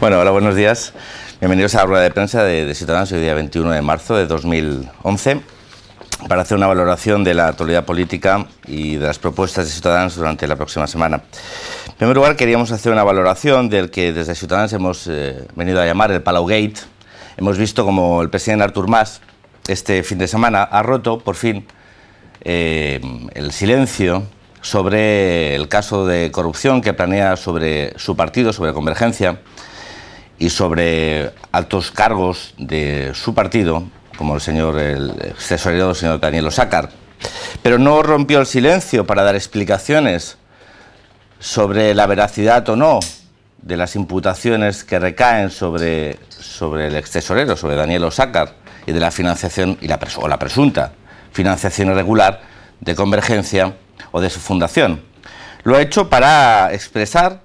Bueno, hola, buenos días. Bienvenidos a la rueda de prensa de, de Ciudadanos, hoy día 21 de marzo de 2011, para hacer una valoración de la actualidad política y de las propuestas de Ciudadanos durante la próxima semana. En primer lugar, queríamos hacer una valoración del que desde Ciudadanos hemos eh, venido a llamar el Palau Gate. Hemos visto como el presidente Artur Mas este fin de semana ha roto, por fin, eh, el silencio sobre el caso de corrupción que planea sobre su partido, sobre Convergencia, y sobre altos cargos de su partido, como el señor el excesorero el señor Daniel Osácar. Pero no rompió el silencio para dar explicaciones sobre la veracidad o no de las imputaciones que recaen sobre, sobre el excesorero, sobre Daniel Osácar, y de la financiación y la o la presunta financiación irregular de Convergencia o de su fundación. Lo ha hecho para expresar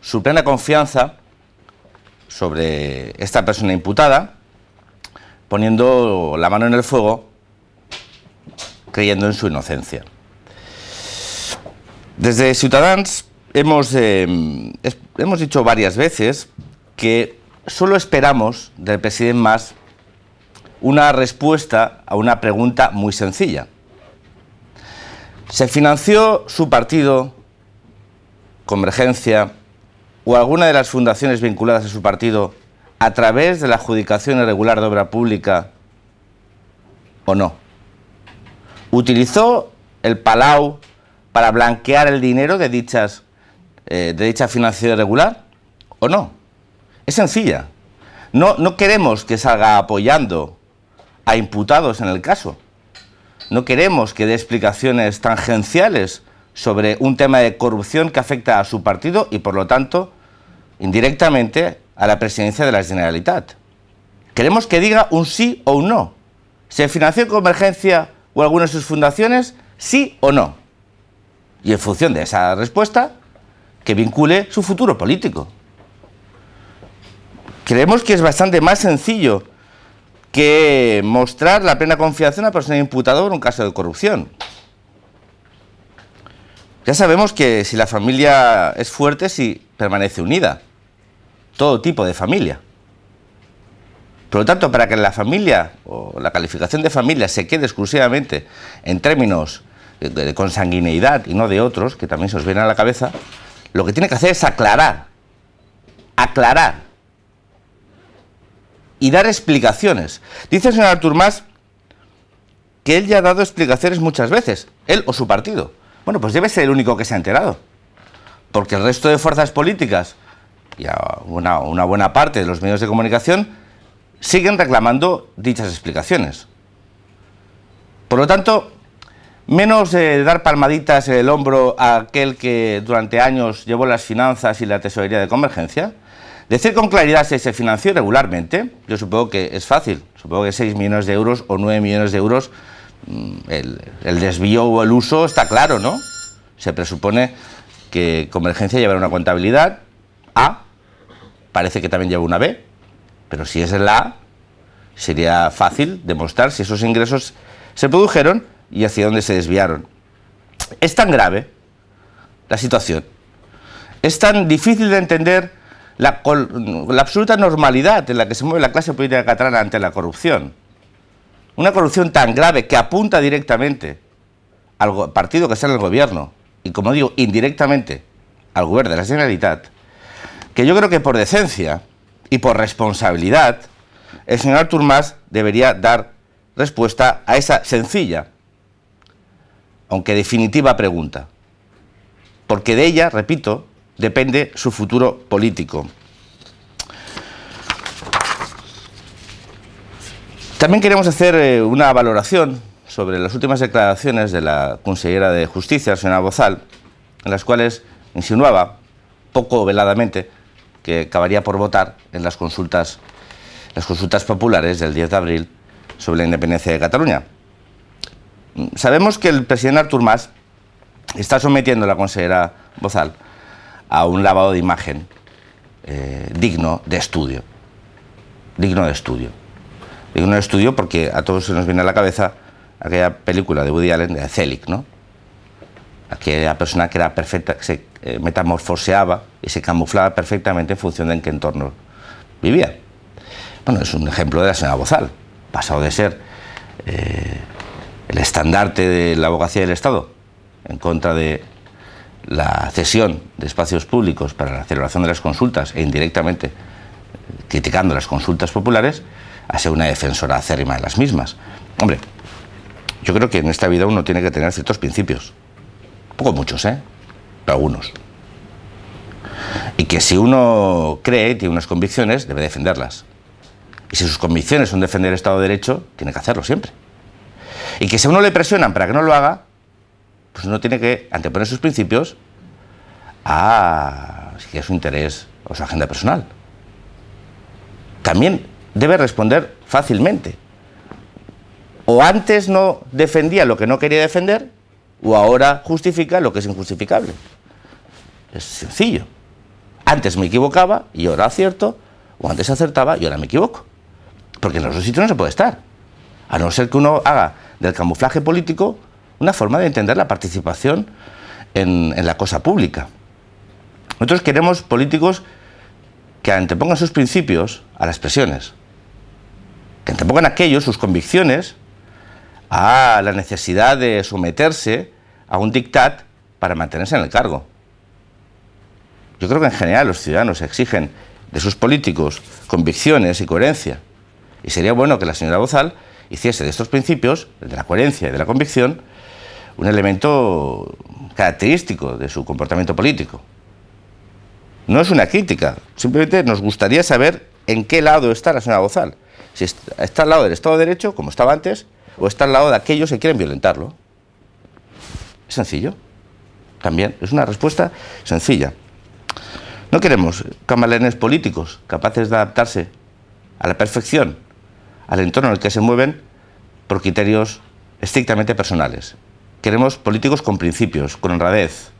su plena confianza sobre esta persona imputada, poniendo la mano en el fuego, creyendo en su inocencia. Desde ciudadans hemos, eh, hemos dicho varias veces que solo esperamos del presidente Mas una respuesta a una pregunta muy sencilla. ¿Se financió su partido, Convergencia, o alguna de las fundaciones vinculadas a su partido a través de la adjudicación irregular de obra pública o no. Utilizó el Palau para blanquear el dinero de dichas eh, de dicha financiación irregular o no. Es sencilla. No, no queremos que salga apoyando a imputados en el caso. No queremos que dé explicaciones tangenciales sobre un tema de corrupción que afecta a su partido y por lo tanto indirectamente a la presidencia de la Generalitat. Queremos que diga un sí o un no. ¿Se financió Convergencia o alguna de sus fundaciones? ¿Sí o no? Y en función de esa respuesta, que vincule su futuro político. Creemos que es bastante más sencillo que mostrar la plena confianza en una persona imputada en un caso de corrupción. Ya sabemos que si la familia es fuerte, si permanece unida todo tipo de familia. Por lo tanto, para que la familia o la calificación de familia se quede exclusivamente en términos de, consanguineidad y no de otros, que también se os viene a la cabeza, lo que tiene que hacer es aclarar, aclarar y dar explicaciones. Dice el señor Artur Mas que él ya ha dado explicaciones muchas veces, él o su partido. Bueno, pues debe ser el único que se ha enterado, porque el resto de fuerzas políticas y a una, buena parte de los medios de comunicación siguen reclamando dichas explicaciones. Por lo tanto, menos eh, dar palmaditas en el hombro a aquel que durante años llevó las finanzas y la tesorería de convergencia, decir con claridad si se financió regularmente, yo supongo que es fácil, supongo que 6 millones de euros o 9 millones de euros, mm, el, el desvío o el uso está claro, ¿no? Se presupone que Convergencia llevará una contabilidad A, parece que también lleva una B, pero si es la A, sería fácil demostrar si esos ingresos se produjeron y hacia dónde se desviaron. Es tan grave la situación, es tan difícil de entender la, absoluta normalidad en la que se mueve la clase política catalana ante la corrupción. Una corrupción tan grave que apunta directamente al partido que está en el gobierno y, como digo, indirectamente al gobierno de la Generalitat, que yo creo que por decencia y por responsabilidad, el señor Turmas debería dar respuesta a esa sencilla, aunque definitiva pregunta. Porque de ella, repito, depende su futuro político. También queremos hacer eh, una valoración sobre las últimas declaraciones de la consejera de Justicia, señora Bozal, en las cuales insinuaba, poco veladamente, que acabaría por votar en las consultas, las consultas populares del 10 de abril sobre la independencia de Cataluña. Sabemos que el presidente Artur Mas está sometiendo a la consejera Bozal a un lavado de imagen eh, digno de estudio. Digno de estudio. Digno de estudio porque a todos se nos viene a la cabeza aquella película de Woody Allen, de Celic, ¿no? que la persona que era perfecta, se eh, metamorfoseaba y se camuflaba perfectamente en función de en qué entorno vivía. Bueno, es un ejemplo de la señora Bozal, pasado de ser eh, el estandarte de la abogacía del Estado en contra de la cesión de espacios públicos para la celebración de las consultas e indirectamente eh, criticando las consultas populares, a ser una defensora acérrima de las mismas. Hombre, yo creo que en esta vida uno tiene que tener ciertos principios. Poco muchos, ¿eh? Pero algunos. Y que si uno cree, tiene unas convicciones, debe defenderlas. Y si sus convicciones son defender el Estado de Derecho, tiene que hacerlo siempre. Y que si a uno le presionan para que no lo haga, pues uno tiene que anteponer sus principios a, si a su interés o su agenda personal. También debe responder fácilmente. O antes no defendía lo que no quería defender, o ahora justifica lo que es injustificable. Es sencillo. Antes me equivocaba y ahora acierto, o antes acertaba y ahora me equivoco. Porque en los dos sitios no se puede estar. A no ser que uno haga del camuflaje político una forma de entender la participación en, la cosa pública. Nosotros queremos políticos que antepongan sus principios a las presiones, que antepongan aquellos, sus convicciones, a la necesidad de someterse a un dictat para mantenerse en el cargo. Yo creo que en general los ciudadanos exigen de sus políticos convicciones y coherencia. Y sería bueno que la señora Bozal hiciese de estos principios, de la coherencia y de la convicción, un elemento característico de su comportamiento político. No es una crítica, simplemente nos gustaría saber en qué lado está la señora Bozal. Si está al lado del Estado de Derecho, como estaba antes, o está al lado de aquellos que quieren violentarlo. Es sencillo. También es una respuesta sencilla. No queremos camaleones políticos capaces de adaptarse a la perfección al entorno en el que se mueven por criterios estrictamente personales. Queremos políticos con principios, con honradez,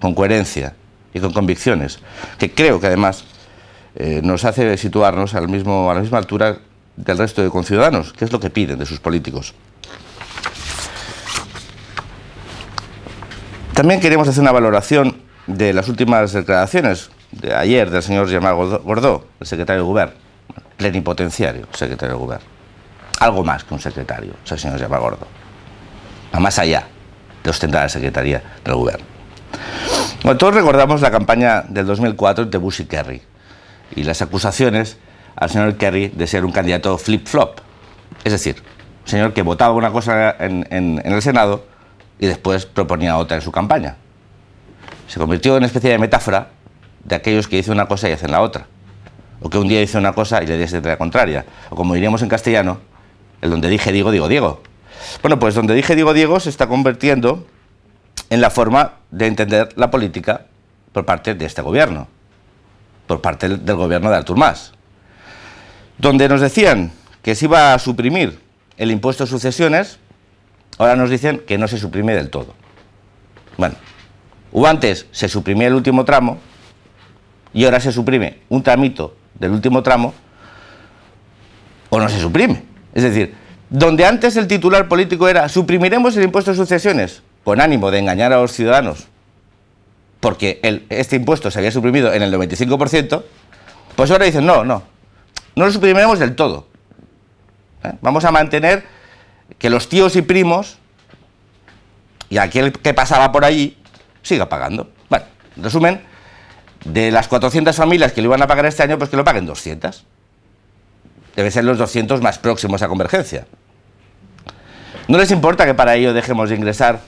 con coherencia y con convicciones, que creo que además eh, nos hace situarnos al mismo, a la misma altura del resto de conciudadanos, que es lo que piden de sus políticos. También queremos hacer una valoración de las últimas declaraciones de ayer del señor Germán Gordó, el secretario de Gobierno, plenipotenciario, secretario de Gobierno. Algo más que un secretario, o el señor Germán Gordó. más allá de ostentar la secretaría del Gobierno. todos recordamos la campaña del 2004 de Bush y Kerry y las acusaciones al señor Kerry de ser un candidato flip-flop. Es decir, un señor que votaba una cosa en, el Senado y después proponía otra en su campaña. Se convirtió en una especie de metáfora de aquellos que dicen una cosa y hacen la otra. O que un día dicen una cosa y le dice la contraria. O como diríamos en castellano, el donde dije digo, digo, Diego. Bueno, pues donde dije digo, Diego se está convirtiendo en la forma de entender la política por parte de este gobierno, por parte del gobierno de Artur Mas donde nos decían que se iba a suprimir el impuesto de sucesiones, ahora nos dicen que no se suprime del todo. Bueno, o antes, se suprimía el último tramo y ahora se suprime un tramito del último tramo o no se suprime. Es decir, donde antes el titular político era suprimiremos el impuesto de sucesiones con ánimo de engañar a los ciudadanos porque este impuesto se había suprimido en el 95%, pues ahora dicen no, no, no lo suprimiremos del todo. ¿eh? Vamos a mantener que los tíos y primos y aquel que pasaba por allí siga pagando. Bueno, en resumen, de las 400 familias que lo iban a pagar este año, pues que lo paguen 200. Deben ser los 200 más próximos a convergencia. No les importa que para ello dejemos de ingresar,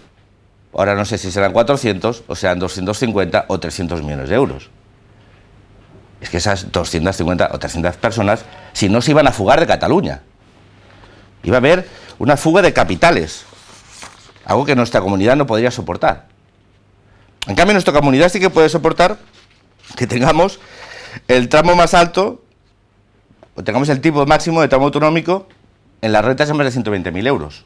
ahora no sé si serán 400 o sean 250 o 300 millones de euros es que esas 250 o 300 personas, si no se iban a fugar de Cataluña, iba a haber una fuga de capitales, algo que nuestra comunidad no podría soportar. En cambio, nuestra comunidad sí que puede soportar que tengamos el tramo más alto, o tengamos el tipo máximo de tramo autonómico en las rentas de más de 120.000 euros.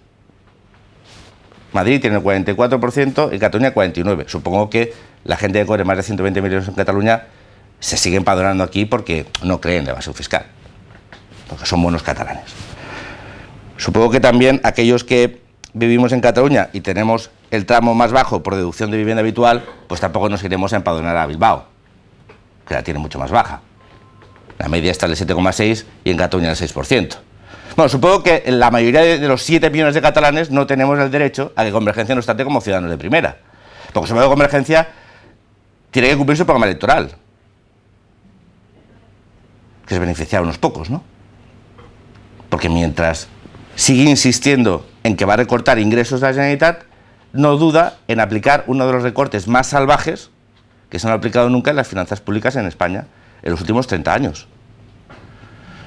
Madrid tiene el 44% y Cataluña 49%. Supongo que la gente que cobre más de 120.000 euros en Cataluña se sigue empadronando aquí porque no creen en la evasión fiscal, porque son buenos catalanes. Supongo que también aquellos que vivimos en Cataluña y tenemos el tramo más bajo por deducción de vivienda habitual, pues tampoco nos iremos a empadronar a Bilbao, que la tiene mucho más baja. La media está del 7,6 y en Cataluña el 6%. Bueno, supongo que la mayoría de, los 7 millones de catalanes no tenemos el derecho a que Convergencia nos trate como ciudadanos de primera. Porque sobre todo Convergencia tiene que cumplir su programa electoral que se beneficiar a unos pocos, ¿no? Porque mientras sigue insistiendo en que va a recortar ingresos de la Generalitat, no duda en aplicar uno de los recortes más salvajes que se han aplicado nunca en las finanzas públicas en España en los últimos 30 años.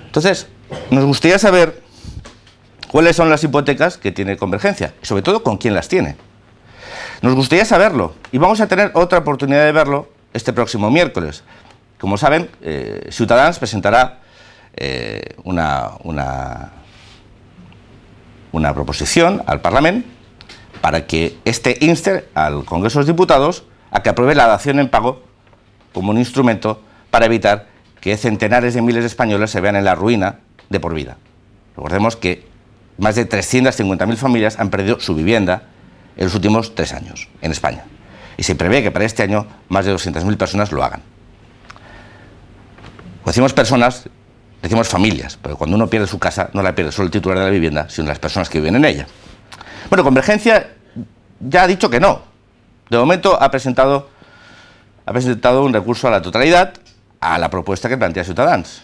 Entonces, nos gustaría saber cuáles son las hipotecas que tiene Convergencia y sobre todo con quién las tiene. Nos gustaría saberlo y vamos a tener otra oportunidad de verlo este próximo miércoles. Como saben, eh, Ciudadanos presentará eh, una, una, proposición al Parlamento para que este inste al Congreso de Diputados a que apruebe la dación en pago como un instrumento para evitar que centenares de miles de españoles se vean en la ruina de por vida. Recordemos que más de 350.000 familias han perdido su vivienda en los últimos tres años en España. Y se prevé que para este año más de 200.000 personas lo hagan decimos personas, decimos familias, pero cuando uno pierde su casa no la pierde solo el titular de la vivienda, sino las personas que viven en ella. Bueno, Convergencia ya ha dicho que no. De momento ha presentado, ha presentado un recurso a la totalidad a la propuesta que plantea Ciudadans.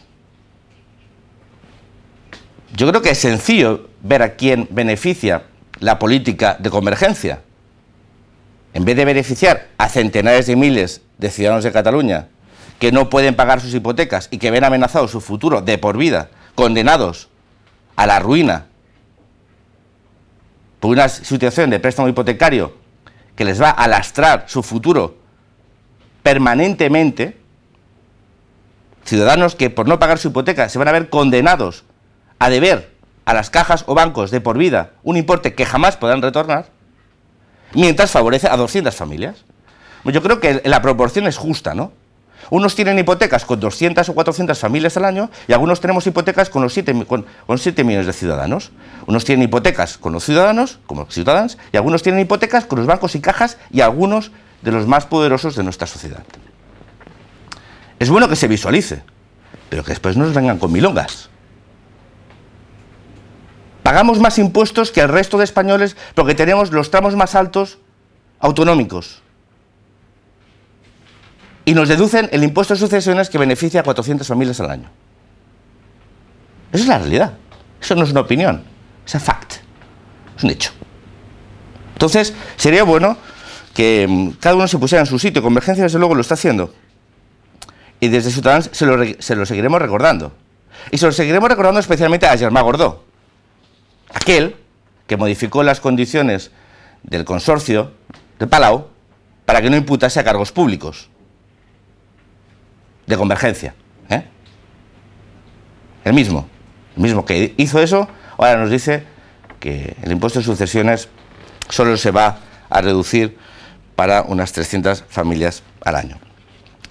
Yo creo que es sencillo ver a quién beneficia la política de convergencia. En vez de beneficiar a centenares de miles de ciudadanos de Cataluña que no pueden pagar sus hipotecas y que ven amenazado su futuro de por vida, condenados a la ruina por una situación de préstamo hipotecario que les va a lastrar su futuro permanentemente, ciudadanos que por no pagar su hipoteca se van a ver condenados a deber a las cajas o bancos de por vida un importe que jamás podrán retornar, mientras favorece a 200 familias. Yo creo que la proporción es justa, ¿no? Unos tienen hipotecas con 200 o 400 familias al año y algunos tenemos hipotecas con, los 7, con, millones de ciudadanos. Unos tienen hipotecas con los ciudadanos, como ciudadanos, y algunos tienen hipotecas con los bancos y cajas y algunos de los más poderosos de nuestra sociedad. Es bueno que se visualice, pero que después no nos vengan con milongas. Pagamos más impuestos que el resto de españoles porque tenemos los tramos más altos autonómicos y nos deducen el impuesto de sucesiones que beneficia a 400 familias al año. Esa es la realidad. Eso no es una opinión, es un fact, es un hecho. Entonces, sería bueno que mm, cada uno se pusiera en su sitio. Convergencia, desde luego, lo está haciendo. Y desde Ciudadanos se lo, se lo seguiremos recordando. Y se lo seguiremos recordando especialmente a Germán Gordó, aquel que modificó las condiciones del consorcio de Palau para que no imputase a cargos públicos de convergencia. ¿eh? El mismo. El mismo que hizo eso, ahora nos dice que el impuesto de sucesiones solo se va a reducir para unas 300 familias al año.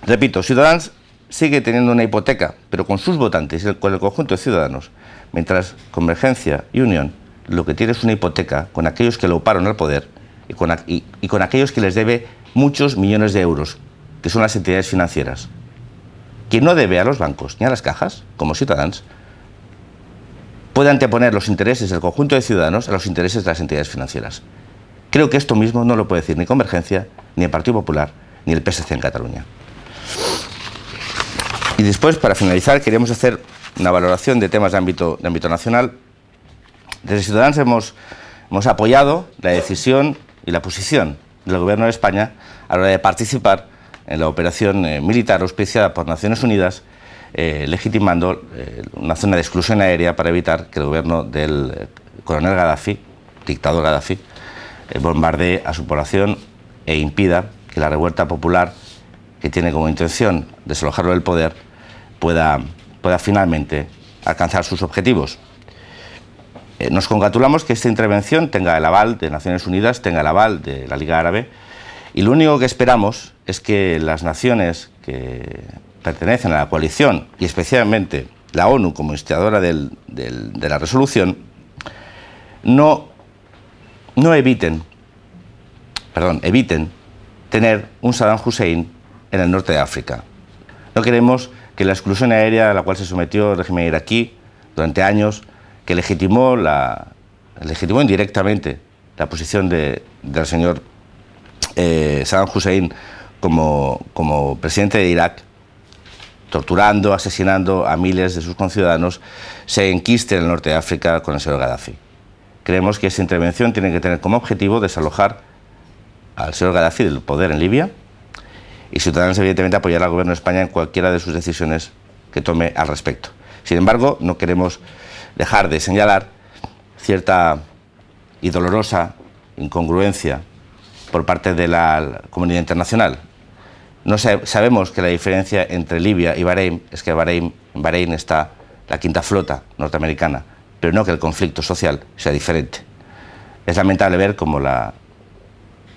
Repito, Ciudadanos sigue teniendo una hipoteca, pero con sus votantes y con el conjunto de ciudadanos, mientras Convergencia y Unión lo que tiene es una hipoteca con aquellos que lo paran al poder y y con aquellos que les debe muchos millones de euros, que son las entidades financieras que no debe a los bancos ni a las cajas, como ciudadanos, puede anteponer los intereses del conjunto de ciudadanos a los intereses de las entidades financieras. Creo que esto mismo no lo puede decir ni Convergencia, ni el Partido Popular, ni el PSC en Cataluña. Y después, para finalizar, queríamos hacer una valoración de temas de ámbito, nacional. Desde Ciudadanos hemos, hemos apoyado la decisión y la posición del Gobierno de España a la hora de participar en la operación eh, militar auspiciada por Naciones Unidas, eh, legitimando eh, una zona de exclusión aérea para evitar que el gobierno del coronel Gaddafi, dictador Gaddafi, bombardee a su población e impida que la revuelta popular, que tiene como intención desalojarlo del poder, pueda, pueda finalmente alcanzar sus objetivos. nos congratulamos que esta intervención tenga el aval de Naciones Unidas, tenga el aval de la Liga Árabe y lo único que esperamos es que las naciones que pertenecen a la coalición, y especialmente la ONU como instigadora de la resolución, no, no eviten, perdón, eviten tener un Saddam Hussein en el norte de África. No queremos que la exclusión aérea a la cual se sometió el régimen iraquí durante años, que legitimó, la, legitimó indirectamente la posición del señor eh, Saddam Hussein como, presidente de Irak, torturando, asesinando a miles de sus conciudadanos, se enquiste en el norte de África con el señor Gaddafi. Creemos que esa intervención tiene que tener como objetivo desalojar al señor Gaddafi del poder en Libia y Ciudadanos, evidentemente, apoyar al gobierno de España en cualquiera de sus decisiones que tome al respecto. Sin embargo, no queremos dejar de señalar cierta y dolorosa incongruencia por parte de la comunidad internacional. No sabemos que la diferencia entre Libia y Bahrein es que en Bahrein está la quinta flota norteamericana, pero no que el conflicto social sea diferente. Es lamentable ver cómo la,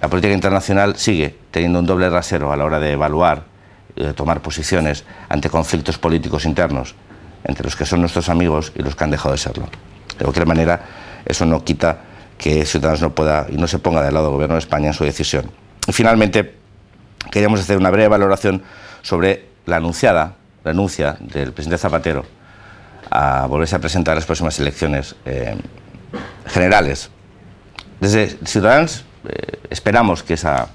la política internacional sigue teniendo un doble rasero a la hora de evaluar y de tomar posiciones ante conflictos políticos internos, entre los que son nuestros amigos y los que han dejado de serlo. De cualquier manera, eso no quita que Ciudadanos no pueda y no se ponga del lado del Gobierno de España en su decisión. finalmente, queríamos hacer una breve valoración sobre la anunciada renuncia del presidente Zapatero a volverse a presentar las próximas elecciones eh, generales. Desde Ciudadanos eh, esperamos que esa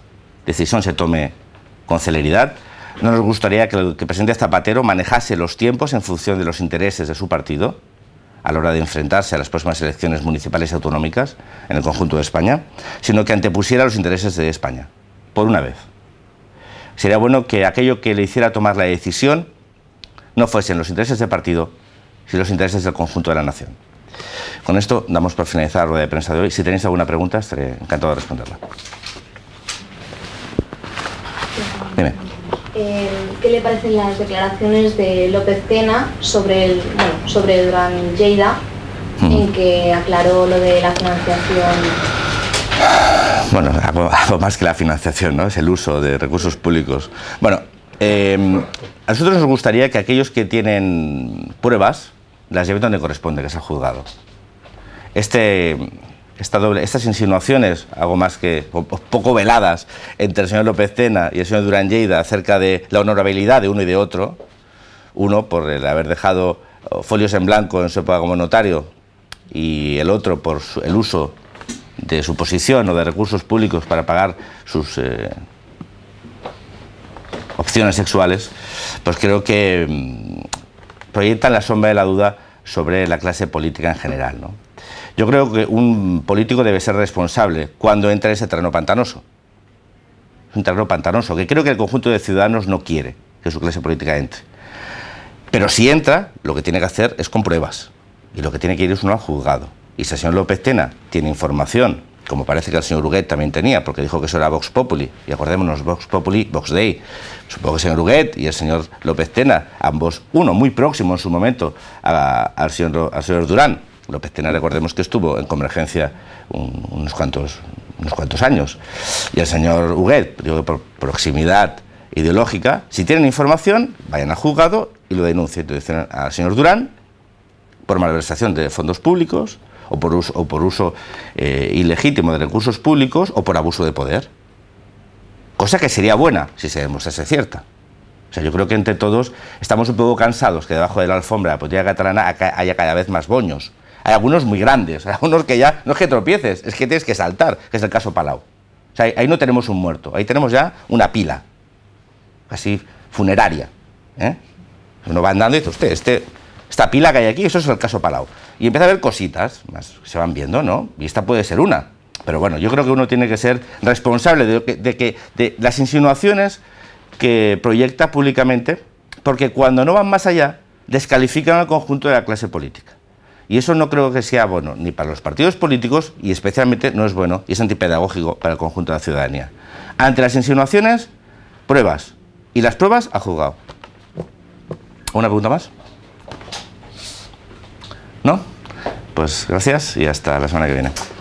decisión se tome con celeridad. No nos gustaría que el presidente Zapatero manejase los tiempos en función de los intereses de su partido, a la hora de enfrentarse a las próximas elecciones municipales y autonómicas en el conjunto de España, sino que antepusiera los intereses de España, por una vez. Sería bueno que aquello que le hiciera tomar la decisión no fuesen los intereses del partido, sino los intereses del conjunto de la nación. Con esto damos por finalizada la rueda de prensa de hoy. Si tenéis alguna pregunta, estaré encantado de responderla. Dime. Eh, ¿Qué le parecen las declaraciones de López Tena sobre el, bueno, sobre Gran Lleida, mm. en que aclaró lo de la financiación bueno, algo, más que la financiación, ¿no? Es el uso de recursos públicos. Bueno, em, a nosotros nos gustaría que aquellos que tienen pruebas las lleven donde corresponde, que sea al juzgado. Este, doble, estas insinuaciones, algo más que poco veladas, entre el señor López Tena y el señor Durán Lleida acerca de la honorabilidad de uno y de otro, uno por el haber dejado oh, folios en blanco en su época como notario y el otro por el uso de su posición o de recursos públicos para pagar sus eh, opciones sexuales, pues creo que mm, proyectan la sombra de la duda sobre la clase política en general. ¿no? Yo creo que un político debe ser responsable cuando entra en ese terreno pantanoso. un terreno pantanoso que creo que el conjunto de ciudadanos no quiere que su clase política entre. Pero si entra, lo que tiene que hacer es con pruebas. Y lo que tiene que ir es uno al juzgado. Y si el señor López Tena tiene información, como parece que el señor Huguet también tenía, porque dijo que eso era Vox Populi, y acordémonos, Vox Populi, Vox Dei, supongo que el señor Huguet y el señor López Tena, ambos, uno muy próximo en su momento al señor Durán, López Tena, recordemos que estuvo en Convergencia unos, cuantos, unos cuantos años. Y el señor Huguet, digo, por proximidad ideológica, si tienen información, vayan al juzgado y lo denuncien. al señor Durán por malversación de fondos públicos o por uso, o por uso eh, ilegítimo de recursos públicos o por abuso de poder. Cosa que sería buena si se demostrase cierta. O sea, yo creo que entre todos estamos un poco cansados que debajo de la alfombra de la política catalana haya cada vez más boños. Hay algunos muy grandes, hay algunos que ya no es que tropieces, es que tienes que saltar, que es el caso Palau. O sea, ahí no tenemos un muerto, ahí tenemos ya una pila, así funeraria. ¿eh? Pues uno va andando y dice, usted, este, esta pila que hay aquí, eso es el caso Palau. Y empieza a haber cositas, más, se van viendo, ¿no? Y esta puede ser una. Pero bueno, yo creo que uno tiene que ser responsable de, de, que, de las insinuaciones que proyecta públicamente, porque cuando no van más allá, descalifican al conjunto de la clase política. Y eso no creo que sea bueno ni para los partidos políticos y especialmente no es bueno y es antipedagógico para el conjunto de la ciudadanía. Ante las insinuaciones, pruebas. Y las pruebas ha jugado. ¿Una pregunta más? ¿No? Pues gracias y hasta la semana que viene.